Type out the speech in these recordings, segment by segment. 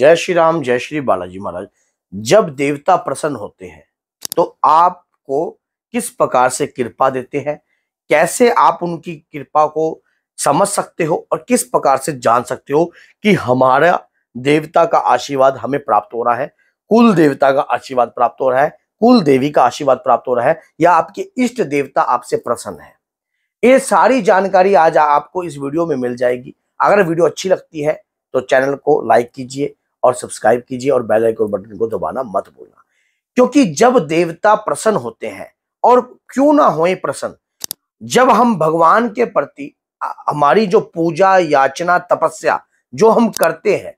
जय श्री राम जय श्री बालाजी महाराज जब देवता प्रसन्न होते हैं तो आपको किस प्रकार से कृपा देते हैं कैसे आप उनकी कृपा को समझ सकते हो और किस प्रकार से जान सकते हो कि हमारा देवता का आशीर्वाद हमें प्राप्त हो रहा है कुल देवता का आशीर्वाद प्राप्त हो रहा है कुल देवी का आशीर्वाद प्राप्त हो रहा है या आपके इष्ट देवता आपसे प्रसन्न है ये सारी जानकारी आज आपको इस वीडियो में मिल जाएगी अगर वीडियो अच्छी लगती है तो चैनल को लाइक कीजिए और सब्सक्राइब कीजिए और बेल आइकन बटन को दबाना मत भूलना क्योंकि जब देवता प्रसन्न होते हैं और क्यों ना होए प्रसन्न जब हम भगवान के प्रति हमारी जो पूजा याचना तपस्या जो हम करते हैं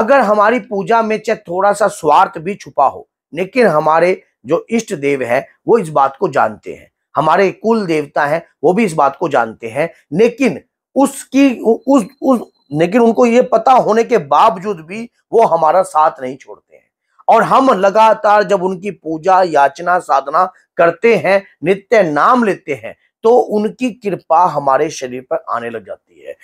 अगर हमारी पूजा में चाहे थोड़ा सा स्वार्थ भी छुपा हो लेकिन हमारे जो इष्ट देव है वो इस बात को जानते हैं हमारे कुल देवता हैं वो भी इस बात को जानते हैं लेकिन उसकी उस उस लेकिन उनको ये पता होने के बावजूद भी वो हमारा साथ नहीं छोड़ते हैं और हम लगातार जब उनकी पूजा याचना साधना करते हैं नित्य नाम लेते हैं तो उनकी कृपा हमारे शरीर पर आने लग जाती है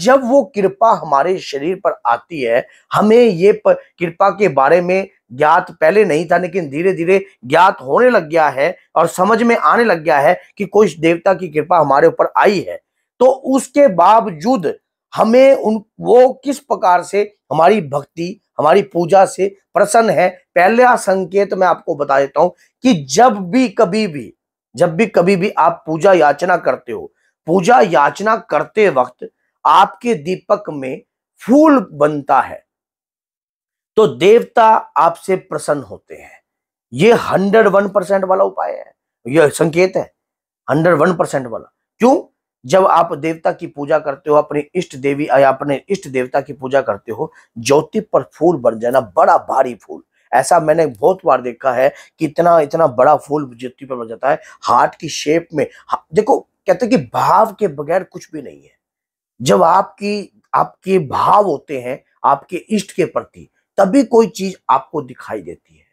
जब वो कृपा हमारे शरीर पर आती है हमें ये कृपा के बारे में ज्ञात पहले नहीं था लेकिन धीरे धीरे ज्ञात होने लग गया है और समझ में आने लग गया है कि कोई देवता की कृपा हमारे ऊपर आई है तो उसके बावजूद हमें उन वो किस प्रकार से हमारी भक्ति हमारी पूजा से प्रसन्न है पहला संकेत मैं आपको बता देता हूं कि जब भी कभी भी जब भी कभी भी आप पूजा याचना करते हो पूजा याचना करते वक्त आपके दीपक में फूल बनता है तो देवता आपसे प्रसन्न होते हैं ये हंड्रेड वन परसेंट वाला उपाय है यह संकेत है हंड्रेड वन परसेंट वाला क्यों जब आप देवता की पूजा करते हो अपने इष्ट देवी या अपने इष्ट देवता की पूजा करते हो ज्योति पर फूल बन जाना बड़ा भारी फूल ऐसा मैंने बहुत बार देखा है कि इतना इतना बड़ा फूल ज्योति पर बन जाता है हार्ट की शेप में देखो कहते हैं कि भाव के बगैर कुछ भी नहीं है जब आपकी आपके भाव होते हैं आपके इष्ट के प्रति तभी कोई चीज आपको दिखाई देती है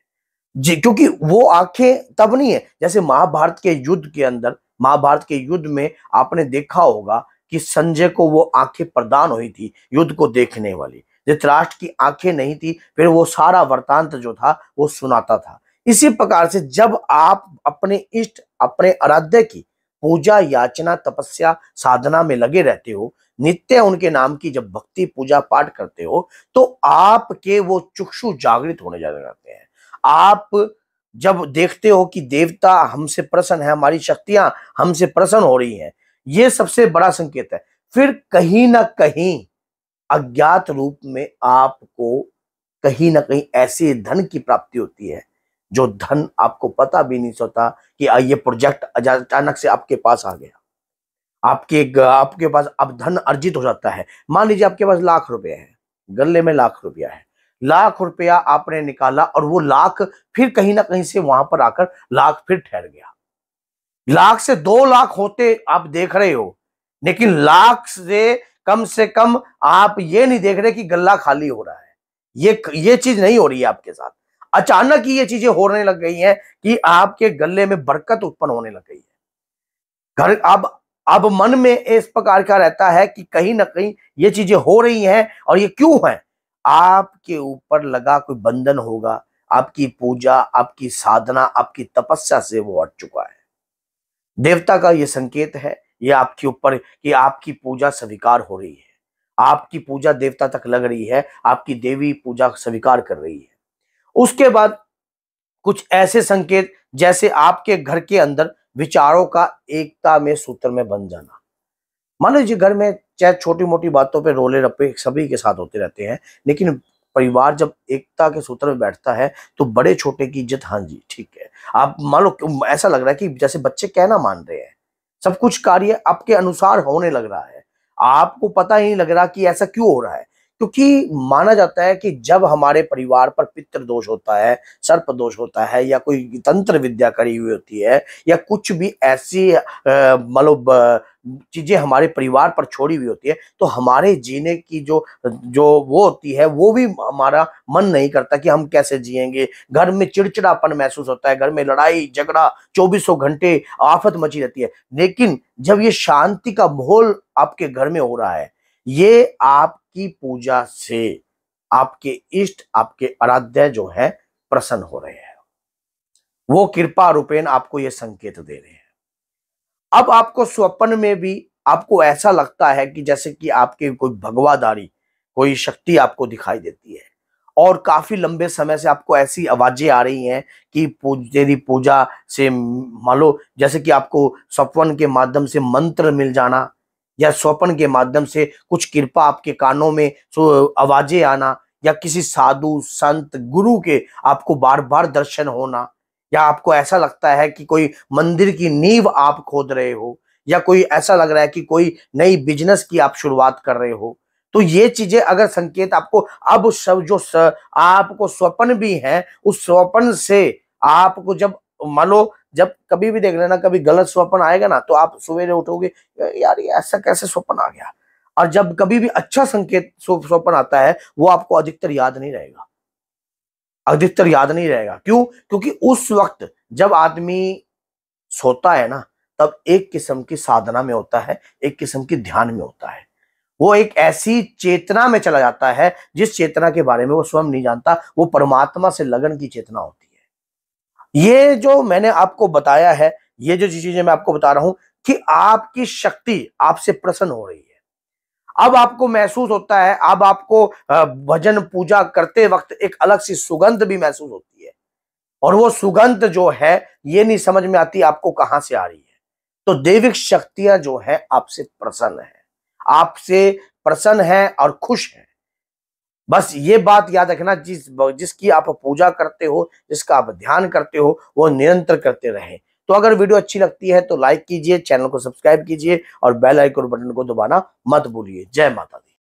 जी क्योंकि वो आंखें तब नहीं है जैसे महाभारत के युद्ध के अंदर महाभारत के युद्ध में आपने देखा होगा कि संजय को वो आंखें प्रदान हुई थी युद्ध को देखने वाली धृतराष्ट्र की आंखें नहीं थी फिर वो सारा वर्तांत जो था वो सुनाता था इसी प्रकार से जब आप अपने इष्ट अपने आराध्य की पूजा याचना तपस्या साधना में लगे रहते हो नित्य उनके नाम की जब भक्ति पूजा पाठ करते हो तो आपके वो चुक्षु जागृत होने जाते हैं आप जब देखते हो कि देवता हमसे प्रसन्न है हमारी शक्तियां हमसे प्रसन्न हो रही हैं ये सबसे बड़ा संकेत है फिर कहीं ना कहीं अज्ञात रूप में आपको कहीं ना कहीं ऐसे धन की प्राप्ति होती है जो धन आपको पता भी नहीं सोता कि ये प्रोजेक्ट अचानक से आपके पास आ गया आपके आपके पास अब धन अर्जित हो जाता है मान लीजिए आपके पास लाख रुपए है गले में लाख रुपया है लाख रुपया आपने निकाला और वो लाख फिर कहीं ना कहीं से वहां पर आकर लाख फिर ठहर गया लाख से दो लाख होते आप देख रहे हो लेकिन लाख से कम से कम आप ये नहीं देख रहे कि गला खाली हो रहा है ये ये चीज नहीं हो रही है आपके साथ अचानक ही ये चीजें होने लग गई हैं कि आपके गले में बरकत उत्पन्न होने लग गई है घर अब अब मन में इस प्रकार का रहता है कि कहीं ना कहीं ये चीजें हो रही हैं और ये क्यों हैं आपके ऊपर लगा कोई बंधन होगा आपकी पूजा आपकी साधना आपकी तपस्या से वो हट चुका है देवता का ये संकेत है ये आपके ऊपर कि आपकी पूजा स्वीकार हो रही है आपकी पूजा देवता तक लग रही है आपकी देवी पूजा स्वीकार कर रही है उसके बाद कुछ ऐसे संकेत जैसे आपके घर के अंदर विचारों का एकता में सूत्र में बन जाना मान लीजिए घर में चाहे छोटी मोटी बातों पे रोले रपे सभी के साथ होते रहते हैं लेकिन परिवार जब एकता के सूत्र में बैठता है तो बड़े छोटे की इज्जत हाँ जी ठीक है आप मान लो ऐसा लग रहा है कि जैसे बच्चे कहना मान रहे हैं सब कुछ कार्य आपके अनुसार होने लग रहा है आपको पता ही नहीं लग रहा कि ऐसा क्यों हो रहा है क्योंकि माना जाता है कि जब हमारे परिवार पर पितृ दोष होता है सर्प दोष होता है या कोई तंत्र विद्या करी हुई होती है या कुछ भी ऐसी मतलब चीजें हमारे परिवार पर छोड़ी हुई होती है तो हमारे जीने की जो जो वो होती है वो भी हमारा मन नहीं करता कि हम कैसे जिएंगे घर में चिड़चिड़ापन महसूस होता है घर में लड़ाई झगड़ा चौबीसों घंटे आफत मची रहती है लेकिन जब ये शांति का माहौल आपके घर में हो रहा है ये आपकी पूजा से आपके इष्ट आपके आराध्य जो है प्रसन्न हो रहे हैं वो कृपा रूपेण आपको ये संकेत दे रहे हैं अब आपको स्वप्न में भी आपको ऐसा लगता है कि जैसे कि आपके कोई भगवादारी कोई शक्ति आपको दिखाई देती है और काफी लंबे समय से आपको ऐसी आवाजें आ रही हैं कि तेरी पूजा से मान लो जैसे कि आपको स्वप्न के माध्यम से मंत्र मिल जाना या स्वपन के माध्यम से कुछ कृपा आपके कानों में आवाजें आना या किसी साधु संत गुरु के आपको बार बार दर्शन होना या आपको ऐसा लगता है कि कोई मंदिर की नींव आप खोद रहे हो या कोई ऐसा लग रहा है कि कोई नई बिजनेस की आप शुरुआत कर रहे हो तो ये चीजें अगर संकेत आपको अब सब जो स, आपको स्वप्न भी है उस स्वप्न से आपको जब मान लो जब कभी भी देख लेना कभी गलत स्वप्न आएगा ना तो आप सवेरे उठोगे यार ये ऐसा कैसे स्वप्न आ गया और जब कभी भी अच्छा संकेत स्वप्न आता है वो आपको अधिकतर याद नहीं रहेगा अधिकतर याद नहीं रहेगा क्यों क्योंकि उस वक्त जब आदमी सोता है ना तब एक किस्म की साधना में होता है एक किस्म की ध्यान में होता है वो एक ऐसी चेतना में चला जाता है जिस चेतना के बारे में वो स्वयं नहीं जानता वो परमात्मा से लगन की चेतना होती है ये जो मैंने आपको बताया है ये जो चीजें मैं आपको बता रहा हूं कि आपकी शक्ति आपसे प्रसन्न हो रही है अब आपको महसूस होता है अब आपको भजन पूजा करते वक्त एक अलग सी सुगंध भी महसूस होती है और वो सुगंध जो है ये नहीं समझ में आती आपको कहां से आ रही है तो देविक शक्तियां जो है आपसे प्रसन्न है आपसे प्रसन्न है और खुश है बस ये बात याद रखना जिस जिसकी आप पूजा करते हो जिसका आप ध्यान करते हो वो निरंतर करते रहे तो अगर वीडियो अच्छी लगती है तो लाइक कीजिए चैनल को सब्सक्राइब कीजिए और बेल आइकन बटन को दबाना मत भूलिए जय माता दी